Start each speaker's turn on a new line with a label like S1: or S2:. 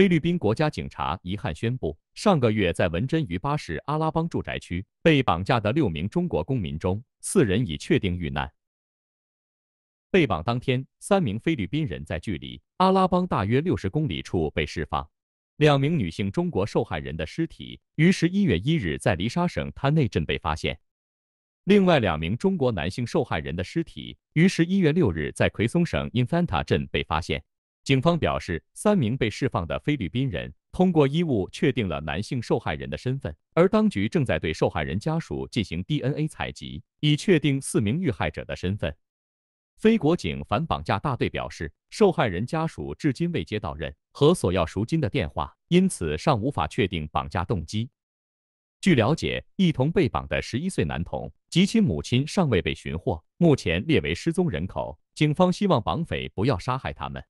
S1: 菲律宾国家警察遗憾宣布，上个月在文珍于巴士阿拉邦住宅区被绑架的六名中国公民中，四人已确定遇难。被绑当天，三名菲律宾人在距离阿拉邦大约六十公里处被释放。两名女性中国受害人的尸体于十一月一日在黎沙省滩内镇被发现，另外两名中国男性受害人的尸体于十一月六日在奎松省 Infanta 镇被发现。警方表示，三名被释放的菲律宾人通过衣物确定了男性受害人的身份，而当局正在对受害人家属进行 DNA 采集，以确定四名遇害者的身份。菲国警反绑架大队表示，受害人家属至今未接到任何索要赎金的电话，因此尚无法确定绑架动机。据了解，一同被绑的十一岁男童及其母亲尚未被寻获，目前列为失踪人口。警方希望绑匪不要杀害他们。